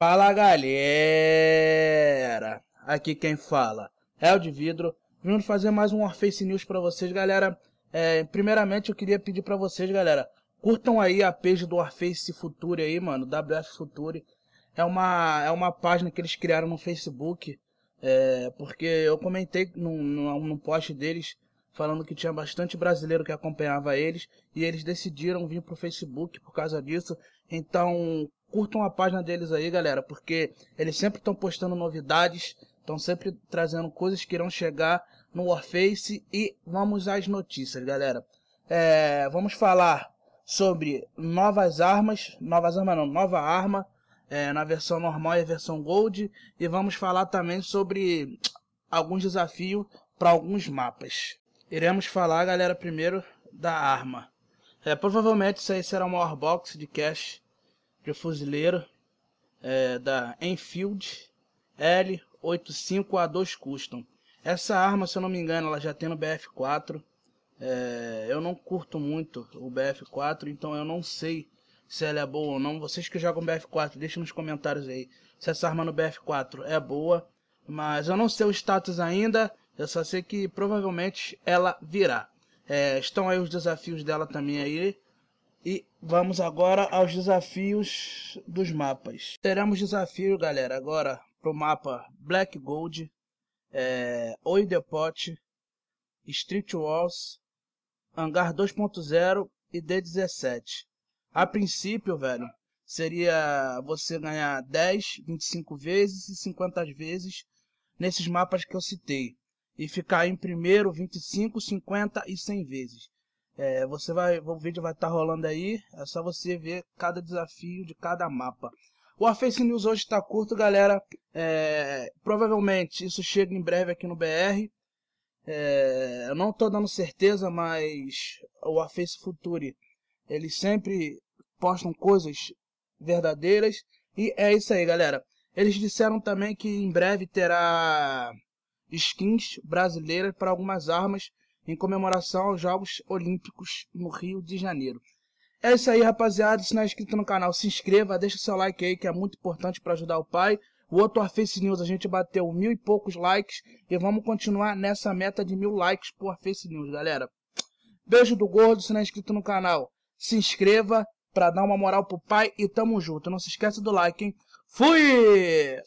Fala galera! Aqui quem fala é o de Vidro. vindo fazer mais um Orface News para vocês, galera. É, primeiramente, eu queria pedir para vocês, galera, curtam aí a page do Orface Future aí, mano, WF Future. É uma, é uma página que eles criaram no Facebook, é, porque eu comentei num, num, num post deles falando que tinha bastante brasileiro que acompanhava eles e eles decidiram vir pro Facebook por causa disso. Então, curtam a página deles aí, galera, porque eles sempre estão postando novidades, estão sempre trazendo coisas que irão chegar no Warface e vamos às notícias, galera. É, vamos falar sobre novas armas, novas armas não, nova arma, é, na versão normal e versão gold, e vamos falar também sobre alguns desafios para alguns mapas iremos falar, galera, primeiro da arma. É, provavelmente isso aí será o maior box de cache de fuzileiro é, da Enfield L85A2 Custom. Essa arma, se eu não me engano, ela já tem no BF4. É, eu não curto muito o BF4, então eu não sei se ela é boa ou não. Vocês que jogam BF4, deixem nos comentários aí se essa arma no BF4 é boa. Mas eu não sei o status ainda. Eu só sei que provavelmente ela virá. É, estão aí os desafios dela também aí. E vamos agora aos desafios dos mapas. Teremos desafio, galera, agora pro mapa Black Gold, é, Oi Depot, Street Walls, Hangar 2.0 e D17. A princípio, velho, seria você ganhar 10, 25 vezes e 50 vezes nesses mapas que eu citei e ficar em primeiro 25, 50 e 100 vezes. É, você vai, o vídeo vai estar tá rolando aí, é só você ver cada desafio de cada mapa. O Aface News hoje está curto, galera. É, provavelmente isso chega em breve aqui no BR. É, eu não estou dando certeza, mas o Aface Future, eles sempre postam coisas verdadeiras. E é isso aí, galera. Eles disseram também que em breve terá skins brasileiras para algumas armas em comemoração aos Jogos Olímpicos no Rio de Janeiro. É isso aí, rapaziada. Se não é inscrito no canal, se inscreva, deixa seu like aí que é muito importante para ajudar o pai. O outro Face News a gente bateu mil e poucos likes e vamos continuar nessa meta de mil likes por Face News, galera. Beijo do gordo, se não é inscrito no canal, se inscreva para dar uma moral pro pai e tamo junto. Não se esqueça do like, hein? Fui!